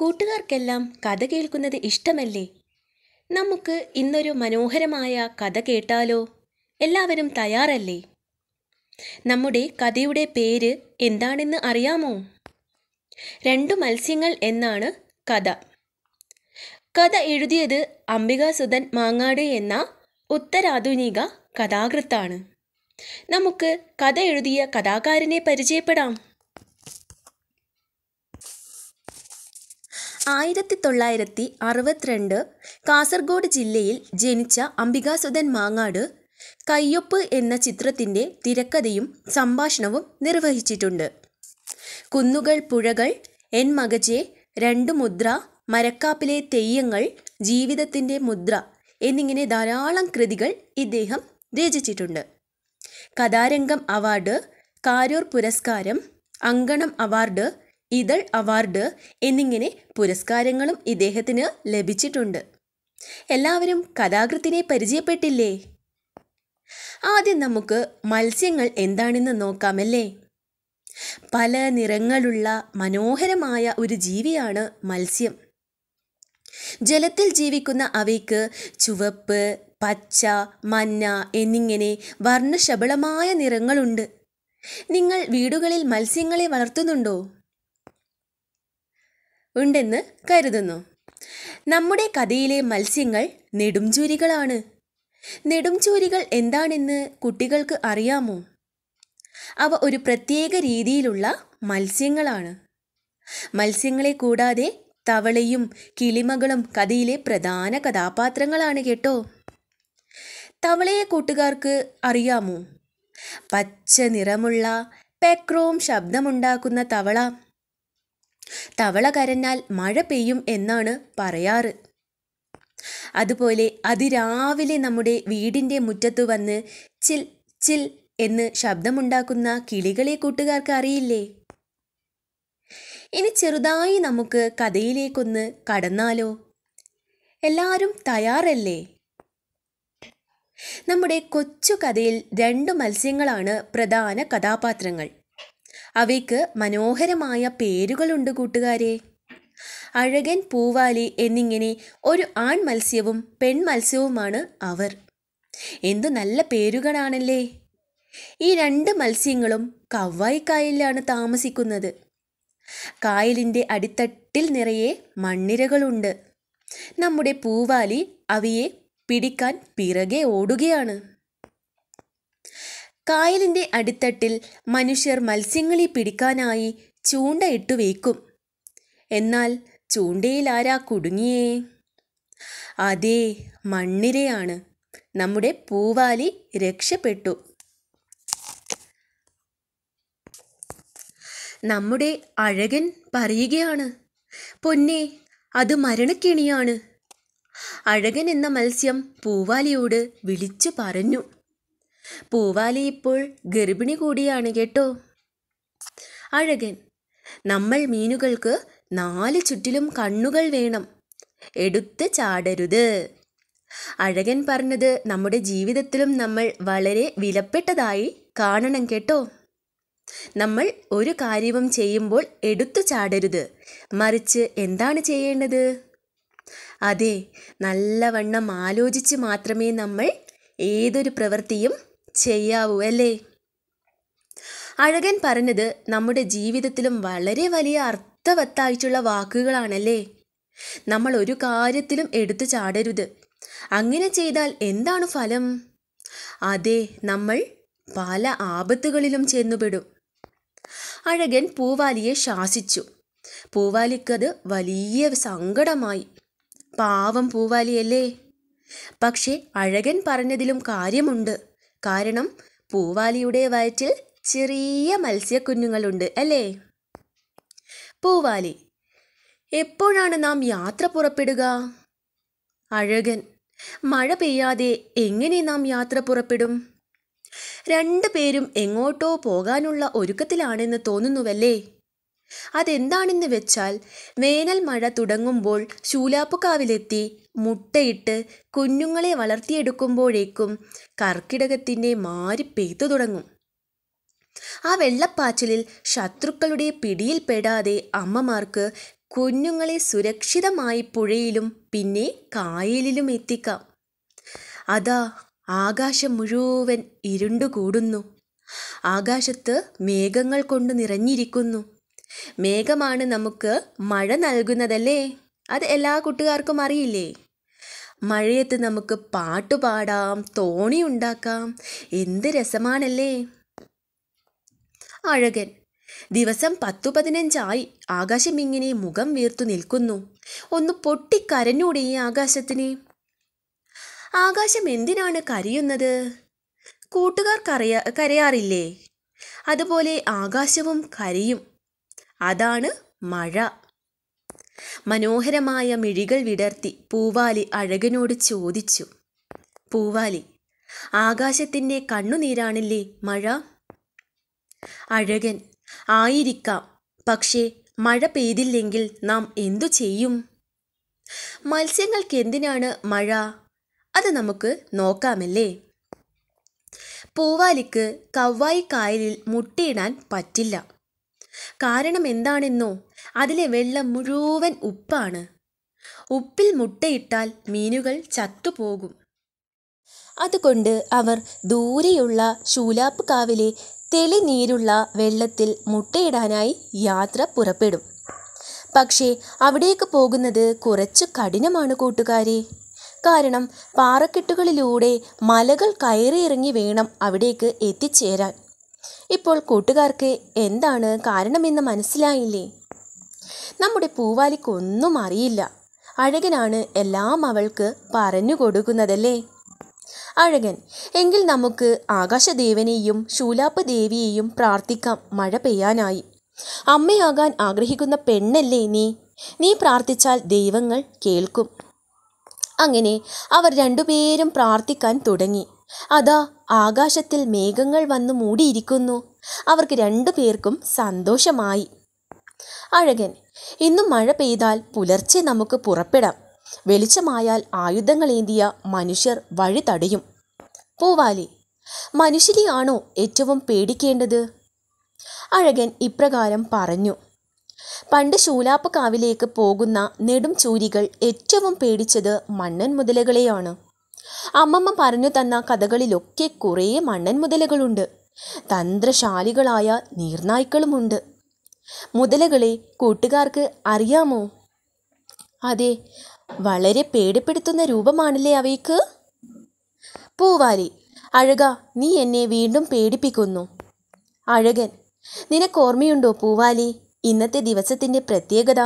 കൂട്ടുകാർക്കെല്ലാം കഥ കേൾക്കുന്നത് ഇഷ്ടമല്ലേ നമുക്ക് ഇന്നൊരു മനോഹരമായ കഥ കേട്ടാലോ എല്ലാവരും തയ്യാറല്ലേ നമ്മുടെ കഥയുടെ പേര് എന്താണെന്ന് അറിയാമോ രണ്ടു മത്സ്യങ്ങൾ എന്നാണ് കഥ കഥ എഴുതിയത് അംബികാസുധൻ മാങ്ങാട് എന്ന ഉത്തരാധുനിക കഥാകൃത്താണ് നമുക്ക് കഥ എഴുതിയ കഥാകാരനെ പരിചയപ്പെടാം ആയിരത്തി തൊള്ളായിരത്തി അറുപത്തിരണ്ട് കാസർഗോഡ് ജില്ലയിൽ ജനിച്ച അംബികാസുധൻ മാങ്ങാട് കയ്യൊപ്പ് എന്ന ചിത്രത്തിൻ്റെ തിരക്കഥയും സംഭാഷണവും നിർവഹിച്ചിട്ടുണ്ട് കുന്നുകൾ പുഴകൾ എൻ മകജെ രണ്ട് മുദ്ര മരക്കാപ്പിലെ തെയ്യങ്ങൾ ജീവിതത്തിൻ്റെ മുദ്ര എന്നിങ്ങനെ ധാരാളം കൃതികൾ ഇദ്ദേഹം രചിച്ചിട്ടുണ്ട് കഥാരംഗം അവാർഡ് കാരൂർ പുരസ്കാരം അങ്കണം അവാർഡ് ഇതൾ അവാർഡ് എന്നിങ്ങനെ പുരസ്കാരങ്ങളും ഇദ്ദേഹത്തിന് ലഭിച്ചിട്ടുണ്ട് എല്ലാവരും കഥാകൃത്തിനെ പരിചയപ്പെട്ടില്ലേ ആദ്യം നമുക്ക് മത്സ്യങ്ങൾ എന്താണെന്ന് നോക്കാമല്ലേ പല നിറങ്ങളുള്ള മനോഹരമായ ഒരു ജീവിയാണ് മത്സ്യം ജലത്തിൽ ജീവിക്കുന്ന അവയ്ക്ക് ചുവപ്പ് പച്ച മഞ്ഞ എന്നിങ്ങനെ വർണ്ണശബളമായ നിറങ്ങളുണ്ട് നിങ്ങൾ വീടുകളിൽ മത്സ്യങ്ങളെ വളർത്തുന്നുണ്ടോ ഉണ്ടെന്ന് കരുതുന്നു നമ്മുടെ കഥയിലെ മത്സ്യങ്ങൾ നെടുംചൂരികളാണ് നെടുംചൂരികൾ എന്താണെന്ന് കുട്ടികൾക്ക് അറിയാമോ അവ ഒരു പ്രത്യേക രീതിയിലുള്ള മത്സ്യങ്ങളാണ് മത്സ്യങ്ങളെ കൂടാതെ തവളയും കിളിമകളും കഥയിലെ പ്രധാന കഥാപാത്രങ്ങളാണ് കേട്ടോ തവളയെ കൂട്ടുകാർക്ക് അറിയാമോ പച്ച നിറമുള്ള പെക്രോം ശബ്ദമുണ്ടാക്കുന്ന തവള തവള കരഞ്ഞാൽ മഴ പെയ്യും എന്നാണ് പറയാറ് അതുപോലെ അതിരാവിലെ നമ്മുടെ വീടിൻ്റെ മുറ്റത്ത് വന്ന് ചിൽ ചിൽ എന്ന് ശബ്ദമുണ്ടാക്കുന്ന കിളികളെ കൂട്ടുകാർക്ക് അറിയില്ലേ ഇനി ചെറുതായി നമുക്ക് കഥയിലേക്കൊന്ന് കടന്നാലോ എല്ലാവരും തയ്യാറല്ലേ നമ്മുടെ കൊച്ചു കഥയിൽ രണ്ട് മത്സ്യങ്ങളാണ് പ്രധാന കഥാപാത്രങ്ങൾ അവയ്ക്ക് മനോഹരമായ പേരുകളുണ്ട് കൂട്ടുകാരെ അഴകൻ പൂവാലി എന്നിങ്ങനെ ഒരു ആൺ മത്സ്യവും മത്സ്യവുമാണ് അവർ എന്തു നല്ല പേരുകളാണല്ലേ ഈ രണ്ട് മത്സ്യങ്ങളും കവ്വായിക്കായലിലാണ് താമസിക്കുന്നത് കായലിൻ്റെ അടിത്തട്ടിൽ നിറയെ മണ്ണിരകളുണ്ട് നമ്മുടെ പൂവാലി അവയെ പിടിക്കാൻ പിറകെ ഓടുകയാണ് കായലിൻ്റെ അടിത്തട്ടിൽ മനുഷ്യർ മത്സ്യങ്ങളെ പിടിക്കാനായി ഇട്ടു വയ്ക്കും എന്നാൽ ചൂണ്ടയിൽ ആരാ കുടുങ്ങിയേ അതെ മണ്ണിരയാണ് നമ്മുടെ പൂവാലി രക്ഷപ്പെട്ടു നമ്മുടെ അഴകൻ പറയുകയാണ് പൊന്നെ അത് മരണക്കെണിയാണ് അഴകൻ എന്ന മത്സ്യം പൂവാലിയോട് വിളിച്ചു പറഞ്ഞു പൂവാലി ഇപ്പോൾ ഗർഭിണി കൂടിയാണ് കേട്ടോ അഴകൻ നമ്മൾ മീനുകൾക്ക് നാല് ചുറ്റിലും കണ്ണുകൾ വേണം എടുത്ത് ചാടരുത് അഴകൻ പറഞ്ഞത് നമ്മുടെ ജീവിതത്തിലും നമ്മൾ വളരെ വിലപ്പെട്ടതായി കാണണം കേട്ടോ നമ്മൾ ഒരു കാര്യവും ചെയ്യുമ്പോൾ എടുത്തു ചാടരുത് മറിച്ച് എന്താണ് ചെയ്യേണ്ടത് അതെ നല്ലവണ്ണം ആലോചിച്ച് മാത്രമേ നമ്മൾ ഏതൊരു പ്രവൃത്തിയും ചെയ്യാവൂ അല്ലേ അഴകൻ പറഞ്ഞത് നമ്മുടെ ജീവിതത്തിലും വളരെ വലിയ അർത്ഥവത്തായിട്ടുള്ള വാക്കുകളാണല്ലേ നമ്മൾ ഒരു കാര്യത്തിലും എടുത്തു ചാടരുത് അങ്ങനെ ചെയ്താൽ എന്താണ് ഫലം അതെ നമ്മൾ പല ആപത്തുകളിലും ചെന്നുപെടും അഴകൻ പൂവാലിയെ ശാസിച്ചു പൂവാലിക്കത് വലിയ സങ്കടമായി പാവം പൂവാലിയല്ലേ പക്ഷേ അഴകൻ പറഞ്ഞതിലും കാര്യമുണ്ട് കാരണം പൂവാലിയുടെ വയറ്റിൽ ചെറിയ മത്സ്യക്കുഞ്ഞുങ്ങളുണ്ട് അല്ലേ പൂവാലി എപ്പോഴാണ് നാം യാത്ര പുറപ്പെടുക അഴകൻ മഴ പെയ്യാതെ എങ്ങനെ നാം യാത്ര പുറപ്പെടും രണ്ടു പേരും എങ്ങോട്ടോ പോകാനുള്ള ഒരുക്കത്തിലാണെന്ന് തോന്നുന്നുവല്ലേ അതെന്താണെന്ന് വെച്ചാൽ വേനൽ മഴ തുടങ്ങുമ്പോൾ ശൂലാപ്പുക്കാവിലെത്തി മുട്ടയിട്ട് കുഞ്ഞുങ്ങളെ വളർത്തിയെടുക്കുമ്പോഴേക്കും കർക്കിടകത്തിൻ്റെ മാരി പെയ്തു തുടങ്ങും ആ വെള്ളപ്പാച്ചിലിൽ ശത്രുക്കളുടെ പിടിയിൽപ്പെടാതെ അമ്മമാർക്ക് കുഞ്ഞുങ്ങളെ സുരക്ഷിതമായി പുഴയിലും പിന്നെ കായലിലും എത്തിക്കാം അതാ ആകാശം മുഴുവൻ ഇരുണ്ടുകൂടുന്നു ആകാശത്ത് മേഘങ്ങൾ കൊണ്ട് നിറഞ്ഞിരിക്കുന്നു മേഘമാണ് നമുക്ക് മഴ നൽകുന്നതല്ലേ അത് എല്ലാ കൂട്ടുകാർക്കും അറിയില്ലേ മഴയത്ത് നമുക്ക് പാട്ട് പാടാം തോണി ഉണ്ടാക്കാം എന്ത് രസമാണല്ലേ അഴകൻ ദിവസം പത്തു പതിനഞ്ചായി ആകാശം ഇങ്ങനെ മുഖം വീർത്തു നിൽക്കുന്നു ഒന്ന് പൊട്ടിക്കരഞ്ഞൂടെ ഈ ആകാശത്തിന് ആകാശം എന്തിനാണ് കരയുന്നത് കൂട്ടുകാർ കരയ കരയാറില്ലേ അതുപോലെ ആകാശവും കരയും അതാണ് മഴ മനോഹരമായ മിഴികൾ വിടർത്തി പൂവാലി അഴകനോട് ചോദിച്ചു പൂവാലി ആകാശത്തിൻ്റെ കണ്ണുനീരാണില്ലേ മഴ അഴകൻ ആയിരിക്കാം പക്ഷേ മഴ പെയ്തില്ലെങ്കിൽ നാം എന്തു ചെയ്യും മത്സ്യങ്ങൾക്ക് എന്തിനാണ് മഴ അത് നമുക്ക് നോക്കാമല്ലേ പൂവാലിക്ക് കവ്വായി കായലിൽ മുട്ടയിടാൻ പറ്റില്ല കാരണം എന്താണെന്നോ അതിലെ വെള്ളം മുഴുവൻ ഉപ്പാണ് ഉപ്പിൽ മുട്ടയിട്ടാൽ മീനുകൾ ചത്തുപോകും അതുകൊണ്ട് അവർ ദൂരെയുള്ള ശൂലാപ്പ് കാവിലെ തെളിനീരുള്ള വെള്ളത്തിൽ മുട്ടയിടാനായി യാത്ര പുറപ്പെടും പക്ഷേ അവിടേക്ക് പോകുന്നത് കുറച്ച് കഠിനമാണ് കൂട്ടുകാരെ കാരണം പാറക്കെട്ടുകളിലൂടെ മലകൾ കയറിയിറങ്ങി വേണം അവിടേക്ക് എത്തിച്ചേരാൻ ഇപ്പോൾ കൂട്ടുകാർക്ക് എന്താണ് കാരണമെന്ന് മനസ്സിലായില്ലേ നമ്മുടെ പൂവാലിക്കൊന്നും അറിയില്ല അഴകനാണ് എല്ലാം അവൾക്ക് പറഞ്ഞു കൊടുക്കുന്നതല്ലേ അഴകൻ എങ്കിൽ നമുക്ക് ആകാശദേവനെയും ശൂലാപ്പ് ദേവിയെയും പ്രാർത്ഥിക്കാം മഴ പെയ്യാനായി അമ്മയാകാൻ ആഗ്രഹിക്കുന്ന പെണ്ണല്ലേ നീ നീ പ്രാർത്ഥിച്ചാൽ ദൈവങ്ങൾ കേൾക്കും അങ്ങനെ അവർ രണ്ടുപേരും പ്രാർത്ഥിക്കാൻ തുടങ്ങി അതാ ആകാശത്തിൽ മേഘങ്ങൾ വന്നു മൂടിയിരിക്കുന്നു അവർക്ക് രണ്ടു പേർക്കും സന്തോഷമായി അഴകൻ ഇന്നും മഴ പെയ്താൽ പുലർച്ചെ നമുക്ക് പുറപ്പെടാം വെളിച്ചമായാൽ ആയുധങ്ങളേന്തിയ മനുഷ്യർ വഴി തടയും പൂവാലി മനുഷ്യനെയാണോ ഏറ്റവും പേടിക്കേണ്ടത് അഴകൻ ഇപ്രകാരം പറഞ്ഞു പണ്ട് ശൂലാപ്പ് കാവിലേക്ക് പോകുന്ന നെടും ചൂരികൾ ഏറ്റവും പേടിച്ചത് മണ്ണൻ മുതലകളെയാണ് അമ്മമ്മ പറഞ്ഞു തന്ന കഥകളിലൊക്കെ കുറേ മണ്ണൻ മുതലകളുണ്ട് തന്ത്രശാലികളായ നീർനായ്ക്കളുമുണ്ട് മുതലകളെ കൂട്ടുകാർക്ക് അറിയാമോ അതെ വളരെ പേടിപ്പെടുത്തുന്ന രൂപമാണല്ലേ അവയ്ക്ക് പൂവാലി അഴക നീ എന്നെ വീണ്ടും പേടിപ്പിക്കുന്നു അഴകൻ നിനക്ക് ഓർമ്മയുണ്ടോ പൂവാലി ഇന്നത്തെ ദിവസത്തിൻ്റെ പ്രത്യേകത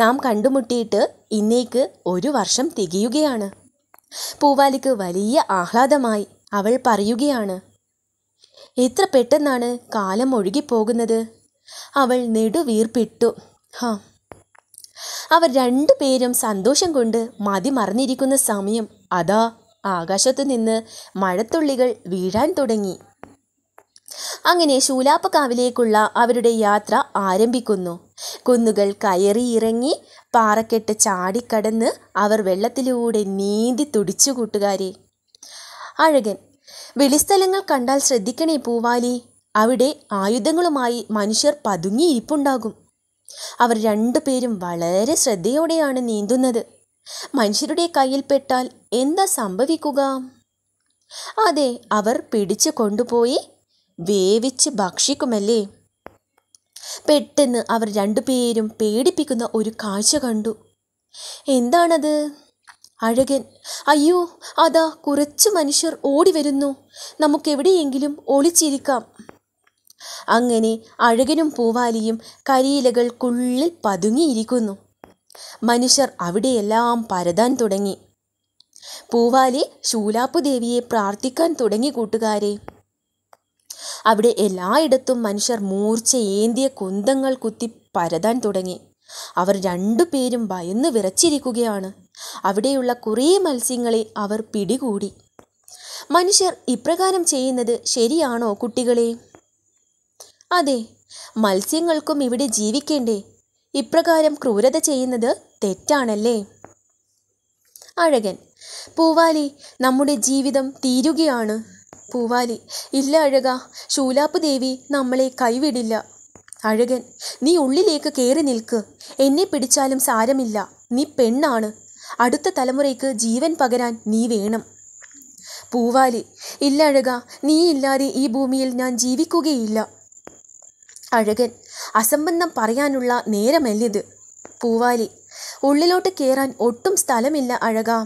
നാം കണ്ടുമുട്ടിയിട്ട് ഇന്നേക്ക് ഒരു വർഷം തികയുകയാണ് പൂവാലിക്ക് വലിയ ആഹ്ലാദമായി അവൾ പറയുകയാണ് എത്ര പെട്ടെന്നാണ് കാലം ഒഴുകിപ്പോകുന്നത് അവൾ നെടുവീർപ്പിട്ടു ഹാ അവർ രണ്ടുപേരും സന്തോഷം കൊണ്ട് മതി മറന്നിരിക്കുന്ന സമയം അതാ ആകാശത്തു നിന്ന് മഴത്തുള്ളികൾ വീഴാൻ തുടങ്ങി അങ്ങനെ ശൂലാപ്പക്കാവിലേക്കുള്ള അവരുടെ യാത്ര ആരംഭിക്കുന്നു കുന്നുകൾ കയറി ഇറങ്ങി പാറക്കെട്ട് ചാടിക്കടന്ന് അവർ വെള്ളത്തിലൂടെ നീന്തി തുടിച്ചു കൂട്ടുകാരെ അഴകൻ വെളിസ്ഥലങ്ങൾ കണ്ടാൽ ശ്രദ്ധിക്കണേ പൂവാലി അവിടെ ആയുധങ്ങളുമായി മനുഷ്യർ പതുങ്ങിയിരിപ്പുണ്ടാകും അവർ രണ്ടുപേരും വളരെ ശ്രദ്ധയോടെയാണ് നീന്തുന്നത് മനുഷ്യരുടെ കയ്യിൽ പെട്ടാൽ എന്താ സംഭവിക്കുക അതെ അവർ പിടിച്ചു കൊണ്ടുപോയി വേവിച്ച് ഭക്ഷിക്കുമല്ലേ പെട്ടെന്ന് അവർ രണ്ടുപേരും പേടിപ്പിക്കുന്ന ഒരു കാഴ്ച കണ്ടു എന്താണത് അഴകൻ അയ്യോ അതാ കുറച്ച് മനുഷ്യർ ഓടി വരുന്നു നമുക്കെവിടെയെങ്കിലും ഒളിച്ചിരിക്കാം അങ്ങനെ അഴകനും പൂവാലിയും കരിയിലകൾക്കുള്ളിൽ പതുങ്ങിയിരിക്കുന്നു മനുഷ്യർ അവിടെയെല്ലാം പരതാൻ തുടങ്ങി പൂവാലി ശൂലാപ്പുദേവിയെ പ്രാർത്ഥിക്കാൻ തുടങ്ങി കൂട്ടുകാരെ അവിടെ എല്ലായിടത്തും മനുഷ്യർ ഏന്തിയ കുന്തങ്ങൾ കുത്തി പരതാൻ തുടങ്ങി അവർ രണ്ടുപേരും ഭയന്ന് വിറച്ചിരിക്കുകയാണ് അവിടെയുള്ള കുറേ മത്സ്യങ്ങളെ അവർ പിടികൂടി മനുഷ്യർ ഇപ്രകാരം ചെയ്യുന്നത് ശരിയാണോ കുട്ടികളെ അതെ മത്സ്യങ്ങൾക്കും ഇവിടെ ജീവിക്കേണ്ടേ ഇപ്രകാരം ക്രൂരത ചെയ്യുന്നത് തെറ്റാണല്ലേ അഴകൻ പൂവാലി നമ്മുടെ ജീവിതം തീരുകയാണ് പൂവാലി ഇല്ല അഴക ശൂലാപ്പ് ദേവി നമ്മളെ കൈവിടില്ല അഴകൻ നീ ഉള്ളിലേക്ക് കയറി നിൽക്ക് എന്നെ പിടിച്ചാലും സാരമില്ല നീ പെണ്ണാണ് അടുത്ത തലമുറയ്ക്ക് ജീവൻ പകരാൻ നീ വേണം പൂവാലി ഇല്ല അഴക നീ ഇല്ലാതെ ഈ ഭൂമിയിൽ ഞാൻ ജീവിക്കുകയില്ല അഴകൻ അസംബന്ധം പറയാനുള്ള നേരമല്ലിത് പൂവാലി ഉള്ളിലോട്ട് കയറാൻ ഒട്ടും സ്ഥലമില്ല അഴകാം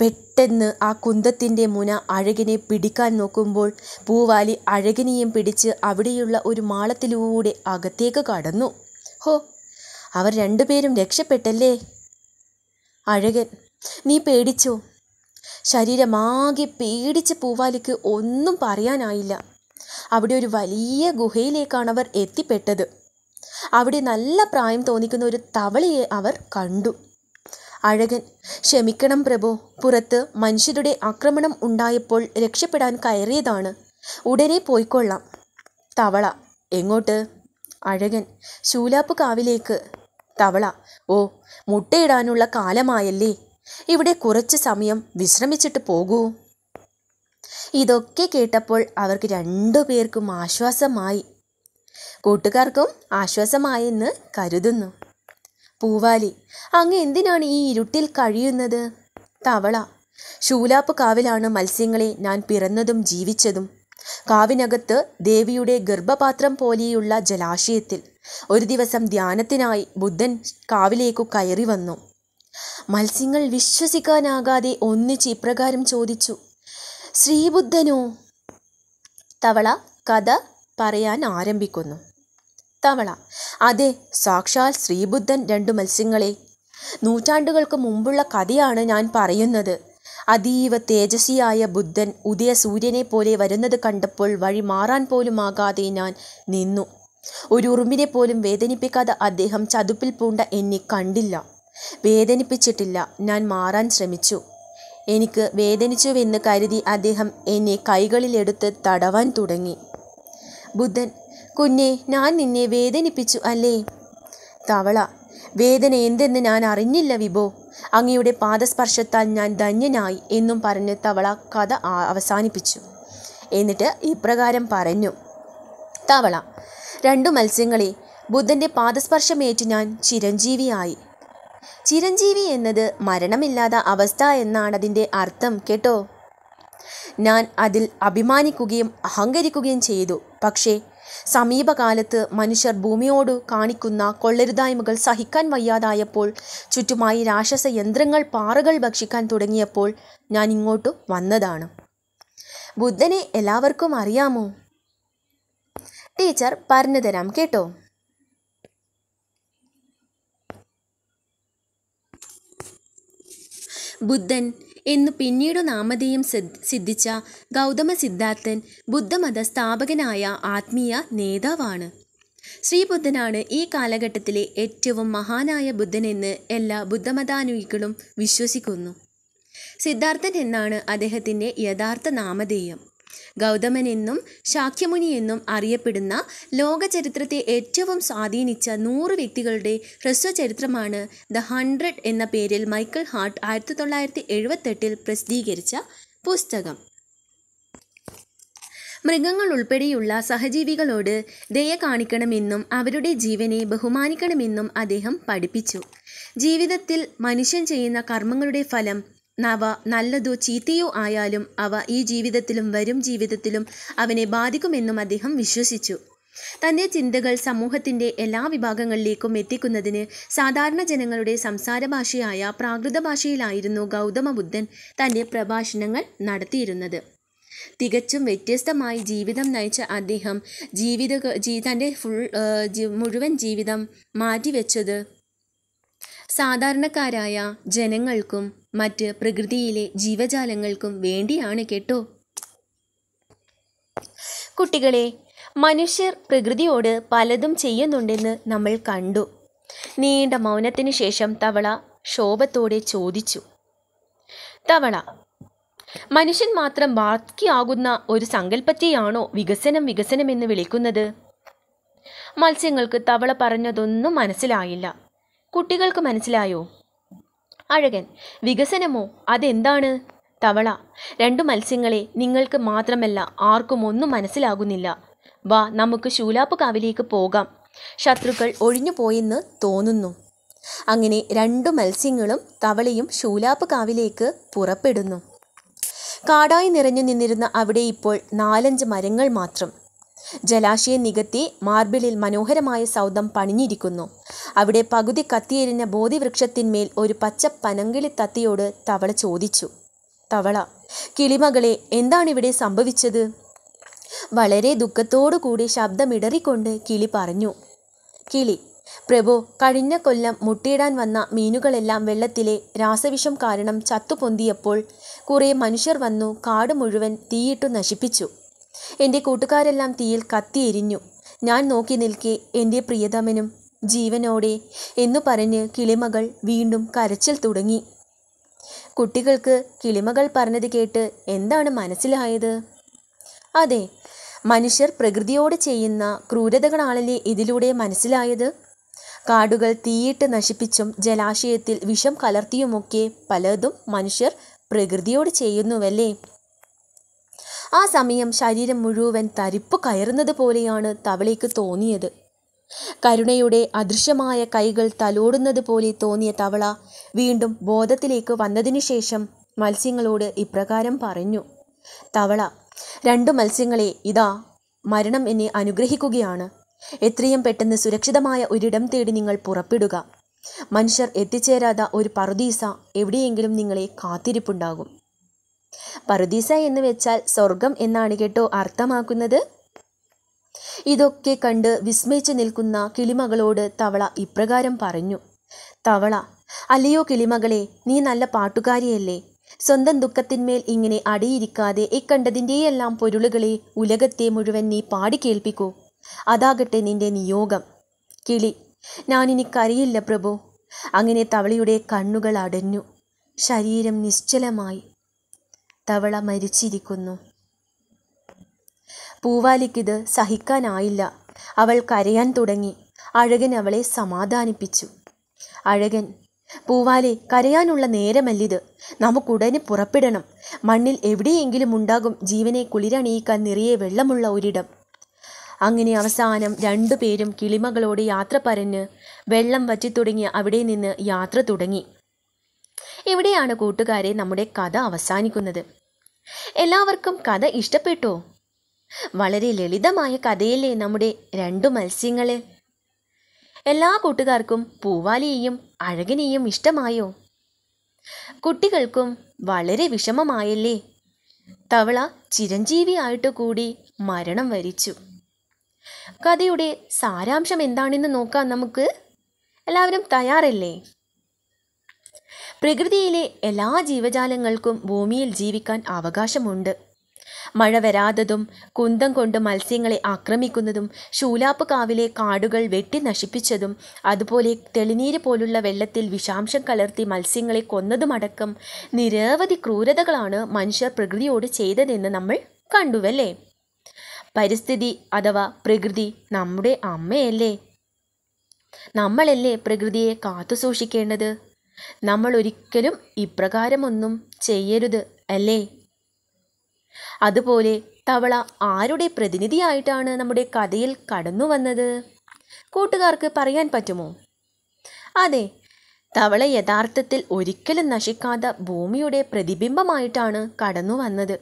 പെട്ടെന്ന് ആ കുന്തത്തിൻ്റെ മുന അഴകിനെ പിടിക്കാൻ നോക്കുമ്പോൾ പൂവാലി അഴകിനെയും പിടിച്ച് അവിടെയുള്ള ഒരു മാളത്തിലൂടെ അകത്തേക്ക് കടന്നു ഹോ അവർ രണ്ടുപേരും രക്ഷപ്പെട്ടല്ലേ അഴകൻ നീ പേടിച്ചോ ശരീരമാകെ പേടിച്ച പൂവാലിക്ക് ഒന്നും പറയാനായില്ല അവിടെ ഒരു വലിയ ഗുഹയിലേക്കാണ് അവർ എത്തിപ്പെട്ടത് അവിടെ നല്ല പ്രായം തോന്നിക്കുന്ന ഒരു തവളയെ അവർ കണ്ടു അഴകൻ ക്ഷമിക്കണം പ്രഭു പുറത്ത് മനുഷ്യരുടെ ആക്രമണം ഉണ്ടായപ്പോൾ രക്ഷപ്പെടാൻ കയറിയതാണ് ഉടനെ പോയിക്കൊള്ളാം തവള എങ്ങോട്ട് അഴകൻ ശൂലാപ്പ് കാവിലേക്ക് തവള ഓ മുട്ടയിടാനുള്ള കാലമായല്ലേ ഇവിടെ കുറച്ച് സമയം വിശ്രമിച്ചിട്ട് പോകൂ ഇതൊക്കെ കേട്ടപ്പോൾ അവർക്ക് രണ്ടു പേർക്കും ആശ്വാസമായി കൂട്ടുകാർക്കും ആശ്വാസമായെന്ന് കരുതുന്നു പൂവാലി അങ്ങ് എന്തിനാണ് ഈ ഇരുട്ടിൽ കഴിയുന്നത് തവള ശൂലാപ്പ് കാവിലാണ് മത്സ്യങ്ങളെ ഞാൻ പിറന്നതും ജീവിച്ചതും കാവിനകത്ത് ദേവിയുടെ ഗർഭപാത്രം പോലെയുള്ള ജലാശയത്തിൽ ഒരു ദിവസം ധ്യാനത്തിനായി ബുദ്ധൻ കാവിലേക്കു കയറി വന്നു മത്സ്യങ്ങൾ വിശ്വസിക്കാനാകാതെ ഒന്നിച്ച് ഇപ്രകാരം ചോദിച്ചു ശ്രീബുദ്ധനോ തവള കഥ പറയാൻ ആരംഭിക്കുന്നു തവള അതെ സാക്ഷാൽ ശ്രീബുദ്ധൻ രണ്ടു മത്സ്യങ്ങളെ നൂറ്റാണ്ടുകൾക്ക് മുമ്പുള്ള കഥയാണ് ഞാൻ പറയുന്നത് അതീവ തേജസ്വിയായ ബുദ്ധൻ ഉദയ സൂര്യനെ പോലെ വരുന്നത് കണ്ടപ്പോൾ വഴി മാറാൻ പോലുമാകാതെ ഞാൻ നിന്നു ഒരു ഉറുമ്പിനെ പോലും വേദനിപ്പിക്കാതെ അദ്ദേഹം ചതുപ്പിൽ പൂണ്ട എന്നെ കണ്ടില്ല വേദനിപ്പിച്ചിട്ടില്ല ഞാൻ മാറാൻ ശ്രമിച്ചു എനിക്ക് വേദനിച്ചുവെന്ന് കരുതി അദ്ദേഹം എന്നെ കൈകളിലെടുത്ത് തടവാൻ തുടങ്ങി ബുദ്ധൻ കുഞ്ഞെ ഞാൻ നിന്നെ വേദനിപ്പിച്ചു അല്ലേ തവള വേദന എന്തെന്ന് ഞാൻ അറിഞ്ഞില്ല വിഭോ അങ്ങയുടെ പാദസ്പർശത്താൽ ഞാൻ ധന്യനായി എന്നും പറഞ്ഞ് തവള കഥ അവസാനിപ്പിച്ചു എന്നിട്ട് ഇപ്രകാരം പറഞ്ഞു തവള രണ്ടു മത്സ്യങ്ങളെ ബുദ്ധൻ്റെ പാദസ്പർശമേറ്റ് ഞാൻ ചിരഞ്ജീവിയായി ചിരഞ്ജീവി എന്നത് മരണമില്ലാത്ത അവസ്ഥ എന്നാണ് അതിൻ്റെ അർത്ഥം കേട്ടോ ഞാൻ അതിൽ അഭിമാനിക്കുകയും അഹങ്കരിക്കുകയും ചെയ്തു പക്ഷേ സമീപകാലത്ത് മനുഷ്യർ ഭൂമിയോട് കാണിക്കുന്ന കൊള്ളരുതായ്മകൾ സഹിക്കാൻ വയ്യാതായപ്പോൾ ചുറ്റുമായി രാക്ഷസ യന്ത്രങ്ങൾ പാറകൾ ഭക്ഷിക്കാൻ തുടങ്ങിയപ്പോൾ ഞാൻ ഇങ്ങോട്ട് വന്നതാണ് ബുദ്ധനെ എല്ലാവർക്കും അറിയാമോ ടീച്ചർ പറഞ്ഞു തരാം കേട്ടോ ബുദ്ധൻ എന്നു പിന്നീടു നാമധേയം സിദ്ധിച്ച ഗൗതമ സിദ്ധാർത്ഥൻ ബുദ്ധമത സ്ഥാപകനായ ആത്മീയ നേതാവാണ് ശ്രീബുദ്ധനാണ് ഈ കാലഘട്ടത്തിലെ ഏറ്റവും മഹാനായ ബുദ്ധനെന്ന് എല്ലാ ബുദ്ധമതാനുയികളും വിശ്വസിക്കുന്നു സിദ്ധാർത്ഥൻ എന്നാണ് അദ്ദേഹത്തിൻ്റെ യഥാർത്ഥ നാമധേയം ഗൗതമൻ എന്നും ശാക്യമുനി എന്നും അറിയപ്പെടുന്ന ലോകചരിത്രത്തെ ഏറ്റവും സ്വാധീനിച്ച നൂറ് വ്യക്തികളുടെ ഹ്രസ്വചരിത്രമാണ് ദ ഹൺഡ്രഡ് എന്ന പേരിൽ മൈക്കിൾ ഹാർട്ട് ആയിരത്തി തൊള്ളായിരത്തി എഴുപത്തെട്ടിൽ പ്രസിദ്ധീകരിച്ച പുസ്തകം മൃഗങ്ങൾ ഉൾപ്പെടെയുള്ള സഹജീവികളോട് ദയ കാണിക്കണമെന്നും അവരുടെ ജീവനെ ബഹുമാനിക്കണമെന്നും അദ്ദേഹം പഠിപ്പിച്ചു ജീവിതത്തിൽ മനുഷ്യൻ ചെയ്യുന്ന കർമ്മങ്ങളുടെ ഫലം അവ നല്ലതോ ചീത്തയോ ആയാലും അവ ഈ ജീവിതത്തിലും വരും ജീവിതത്തിലും അവനെ ബാധിക്കുമെന്നും അദ്ദേഹം വിശ്വസിച്ചു തൻ്റെ ചിന്തകൾ സമൂഹത്തിൻ്റെ എല്ലാ വിഭാഗങ്ങളിലേക്കും എത്തിക്കുന്നതിന് സാധാരണ ജനങ്ങളുടെ സംസാര ഭാഷയായ പ്രാകൃത ഭാഷയിലായിരുന്നു ഗൗതമ ബുദ്ധൻ തൻ്റെ പ്രഭാഷണങ്ങൾ നടത്തിയിരുന്നത് തികച്ചും വ്യത്യസ്തമായി ജീവിതം നയിച്ച അദ്ദേഹം ജീവിത ജീ തൻ്റെ ഫുൾ മുഴുവൻ ജീവിതം മാറ്റിവെച്ചത് സാധാരണക്കാരായ ജനങ്ങൾക്കും മറ്റ് പ്രകൃതിയിലെ ജീവജാലങ്ങൾക്കും വേണ്ടിയാണ് കേട്ടോ കുട്ടികളെ മനുഷ്യർ പ്രകൃതിയോട് പലതും ചെയ്യുന്നുണ്ടെന്ന് നമ്മൾ കണ്ടു നീണ്ട മൗനത്തിന് ശേഷം തവള ക്ഷോഭത്തോടെ ചോദിച്ചു തവള മനുഷ്യൻ മാത്രം ബാക്കിയാകുന്ന ഒരു സങ്കല്പത്തെയാണോ വികസനം വികസനമെന്ന് വിളിക്കുന്നത് മത്സ്യങ്ങൾക്ക് തവള പറഞ്ഞതൊന്നും മനസ്സിലായില്ല കുട്ടികൾക്ക് മനസ്സിലായോ അഴകൻ വികസനമോ അതെന്താണ് തവള രണ്ടു മത്സ്യങ്ങളെ നിങ്ങൾക്ക് മാത്രമല്ല ആർക്കും ഒന്നും മനസ്സിലാകുന്നില്ല വാ നമുക്ക് ശൂലാപ്പ് കാവിലേക്ക് പോകാം ശത്രുക്കൾ ഒഴിഞ്ഞു പോയെന്ന് തോന്നുന്നു അങ്ങനെ രണ്ടു മത്സ്യങ്ങളും തവളയും ശൂലാപ്പ് കാവിലേക്ക് പുറപ്പെടുന്നു കാടായി നിറഞ്ഞു നിന്നിരുന്ന അവിടെ ഇപ്പോൾ നാലഞ്ച് മരങ്ങൾ മാത്രം ജലാശയം നികത്തി മാർബിളിൽ മനോഹരമായ സൗദം പണിഞ്ഞിരിക്കുന്നു അവിടെ പകുതി കത്തിയെരിഞ്ഞ ബോധിവൃക്ഷത്തിന്മേൽ ഒരു പച്ച പനങ്കിളി തത്തിയോട് തവള ചോദിച്ചു തവള കിളിമകളെ എന്താണിവിടെ സംഭവിച്ചത് വളരെ കൂടി ശബ്ദമിടറിക്കൊണ്ട് കിളി പറഞ്ഞു കിളി പ്രഭു കഴിഞ്ഞ കൊല്ലം മുട്ടിയിടാൻ വന്ന മീനുകളെല്ലാം വെള്ളത്തിലെ രാസവിഷം കാരണം ചത്തുപൊന്തിയപ്പോൾ കുറേ മനുഷ്യർ വന്നു കാട് മുഴുവൻ തീയിട്ടു നശിപ്പിച്ചു എൻ്റെ കൂട്ടുകാരെല്ലാം തീയിൽ കത്തിയെരിഞ്ഞു ഞാൻ നോക്കി നിൽക്കെ എൻ്റെ പ്രിയതമനും ജീവനോടെ എന്നു പറഞ്ഞ് കിളിമകൾ വീണ്ടും കരച്ചിൽ തുടങ്ങി കുട്ടികൾക്ക് കിളിമകൾ പറഞ്ഞത് കേട്ട് എന്താണ് മനസ്സിലായത് അതെ മനുഷ്യർ പ്രകൃതിയോട് ചെയ്യുന്ന ക്രൂരതകളാണല്ലേ ഇതിലൂടെ മനസ്സിലായത് കാടുകൾ തീയിട്ട് നശിപ്പിച്ചും ജലാശയത്തിൽ വിഷം കലർത്തിയുമൊക്കെ പലതും മനുഷ്യർ പ്രകൃതിയോട് ചെയ്യുന്നുവല്ലേ ആ സമയം ശരീരം മുഴുവൻ തരിപ്പ് കയറുന്നത് പോലെയാണ് തവളയ്ക്ക് തോന്നിയത് കരുണയുടെ അദൃശ്യമായ കൈകൾ തലോടുന്നത് പോലെ തോന്നിയ തവള വീണ്ടും ബോധത്തിലേക്ക് വന്നതിനു ശേഷം മത്സ്യങ്ങളോട് ഇപ്രകാരം പറഞ്ഞു തവള രണ്ടു മത്സ്യങ്ങളെ ഇതാ മരണം എന്നെ അനുഗ്രഹിക്കുകയാണ് എത്രയും പെട്ടെന്ന് സുരക്ഷിതമായ ഒരിടം തേടി നിങ്ങൾ പുറപ്പെടുക മനുഷ്യർ എത്തിച്ചേരാത്ത ഒരു പറുദീസ എവിടെയെങ്കിലും നിങ്ങളെ കാത്തിരിപ്പുണ്ടാകും പറുദീസ എന്ന് വെച്ചാൽ സ്വർഗം എന്നാണ് കേട്ടോ അർത്ഥമാക്കുന്നത് ഇതൊക്കെ കണ്ട് വിസ്മയിച്ചു നിൽക്കുന്ന കിളിമകളോട് തവള ഇപ്രകാരം പറഞ്ഞു തവള അല്ലയോ കിളിമകളെ നീ നല്ല പാട്ടുകാരിയല്ലേ സ്വന്തം ദുഃഖത്തിന്മേൽ ഇങ്ങനെ അടിയിരിക്കാതെ ഇക്കണ്ടതിൻ്റെയെല്ലാം പൊരുളുകളെ ഉലകത്തെ മുഴുവൻ നീ പാടി കേൾപ്പിക്കൂ അതാകട്ടെ നിന്റെ നിയോഗം കിളി ഞാനിനി കരയില്ല പ്രഭു അങ്ങനെ തവളയുടെ കണ്ണുകൾ അടഞ്ഞു ശരീരം നിശ്ചലമായി തവള മരിച്ചിരിക്കുന്നു പൂവാലിക്കിത് സഹിക്കാനായില്ല അവൾ കരയാൻ തുടങ്ങി അഴകൻ അവളെ സമാധാനിപ്പിച്ചു അഴകൻ പൂവാലി കരയാനുള്ള നേരമല്ലിത് നമുക്കുടനെ പുറപ്പെടണം മണ്ണിൽ എവിടെയെങ്കിലും ഉണ്ടാകും ജീവനെ കുളിരണിയിക്കാൻ നിറയെ വെള്ളമുള്ള ഒരിടം അങ്ങനെ അവസാനം രണ്ടുപേരും കിളിമകളോട് യാത്ര പറഞ്ഞ് വെള്ളം വറ്റിത്തുടങ്ങി അവിടെ നിന്ന് യാത്ര തുടങ്ങി എവിടെയാണ് കൂട്ടുകാരെ നമ്മുടെ കഥ അവസാനിക്കുന്നത് എല്ലാവർക്കും കഥ ഇഷ്ടപ്പെട്ടോ വളരെ ലളിതമായ കഥയിലെ നമ്മുടെ രണ്ടു മത്സ്യങ്ങളെ എല്ലാ കൂട്ടുകാർക്കും പൂവാലിയെയും അഴകിനെയും ഇഷ്ടമായോ കുട്ടികൾക്കും വളരെ വിഷമമായല്ലേ തവള ആയിട്ട് കൂടി മരണം വരിച്ചു കഥയുടെ സാരാംശം എന്താണെന്ന് നോക്കാം നമുക്ക് എല്ലാവരും തയ്യാറല്ലേ പ്രകൃതിയിലെ എല്ലാ ജീവജാലങ്ങൾക്കും ഭൂമിയിൽ ജീവിക്കാൻ അവകാശമുണ്ട് മഴ വരാത്തതും കുന്തം കൊണ്ട് മത്സ്യങ്ങളെ ആക്രമിക്കുന്നതും ശൂലാപ്പ് കാവിലെ കാടുകൾ വെട്ടി നശിപ്പിച്ചതും അതുപോലെ തെളിനീര് പോലുള്ള വെള്ളത്തിൽ വിഷാംശം കലർത്തി മത്സ്യങ്ങളെ കൊന്നതുമടക്കം നിരവധി ക്രൂരതകളാണ് മനുഷ്യർ പ്രകൃതിയോട് ചെയ്തതെന്ന് നമ്മൾ കണ്ടുവല്ലേ പരിസ്ഥിതി അഥവാ പ്രകൃതി നമ്മുടെ അമ്മയല്ലേ നമ്മളല്ലേ പ്രകൃതിയെ കാത്തുസൂക്ഷിക്കേണ്ടത് നമ്മൾ ഒരിക്കലും ഇപ്രകാരമൊന്നും ചെയ്യരുത് അല്ലേ അതുപോലെ തവള ആരുടെ പ്രതിനിധിയായിട്ടാണ് നമ്മുടെ കഥയിൽ കടന്നു വന്നത് കൂട്ടുകാർക്ക് പറയാൻ പറ്റുമോ അതെ തവള യഥാർത്ഥത്തിൽ ഒരിക്കലും നശിക്കാത്ത ഭൂമിയുടെ പ്രതിബിംബമായിട്ടാണ് കടന്നു വന്നത്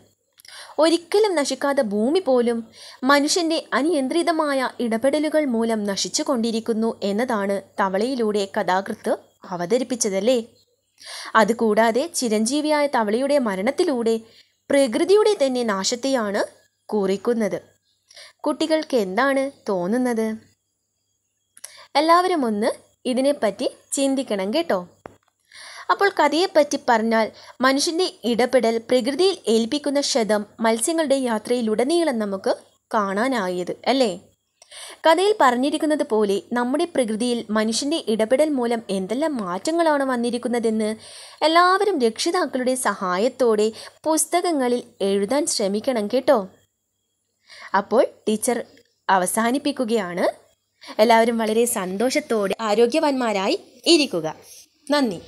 ഒരിക്കലും നശിക്കാത്ത ഭൂമി പോലും മനുഷ്യൻ്റെ അനിയന്ത്രിതമായ ഇടപെടലുകൾ മൂലം നശിച്ചു കൊണ്ടിരിക്കുന്നു എന്നതാണ് തവളയിലൂടെ കഥാകൃത്ത് അവതരിപ്പിച്ചതല്ലേ അതുകൂടാതെ ചിരഞ്ജീവിയായ തവളയുടെ മരണത്തിലൂടെ പ്രകൃതിയുടെ തന്നെ നാശത്തെയാണ് കുറിക്കുന്നത് കുട്ടികൾക്ക് എന്താണ് തോന്നുന്നത് എല്ലാവരും ഒന്ന് ഇതിനെപ്പറ്റി ചിന്തിക്കണം കേട്ടോ അപ്പോൾ കഥയെപ്പറ്റി പറഞ്ഞാൽ മനുഷ്യൻ്റെ ഇടപെടൽ പ്രകൃതിയിൽ ഏൽപ്പിക്കുന്ന ശതം മത്സ്യങ്ങളുടെ യാത്രയിലുടനീളം നമുക്ക് കാണാനായത് അല്ലേ കഥയിൽ പറഞ്ഞിരിക്കുന്നത് പോലെ നമ്മുടെ പ്രകൃതിയിൽ മനുഷ്യൻ്റെ ഇടപെടൽ മൂലം എന്തെല്ലാം മാറ്റങ്ങളാണ് വന്നിരിക്കുന്നതെന്ന് എല്ലാവരും രക്ഷിതാക്കളുടെ സഹായത്തോടെ പുസ്തകങ്ങളിൽ എഴുതാൻ ശ്രമിക്കണം കേട്ടോ അപ്പോൾ ടീച്ചർ അവസാനിപ്പിക്കുകയാണ് എല്ലാവരും വളരെ സന്തോഷത്തോടെ ആരോഗ്യവാന്മാരായി ഇരിക്കുക നന്ദി